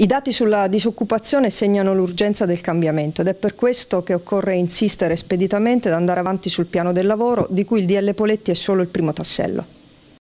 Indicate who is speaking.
Speaker 1: I dati sulla disoccupazione segnano l'urgenza del cambiamento ed è per questo che occorre insistere speditamente ad andare avanti sul piano del lavoro di cui il DL Poletti è solo il primo tassello.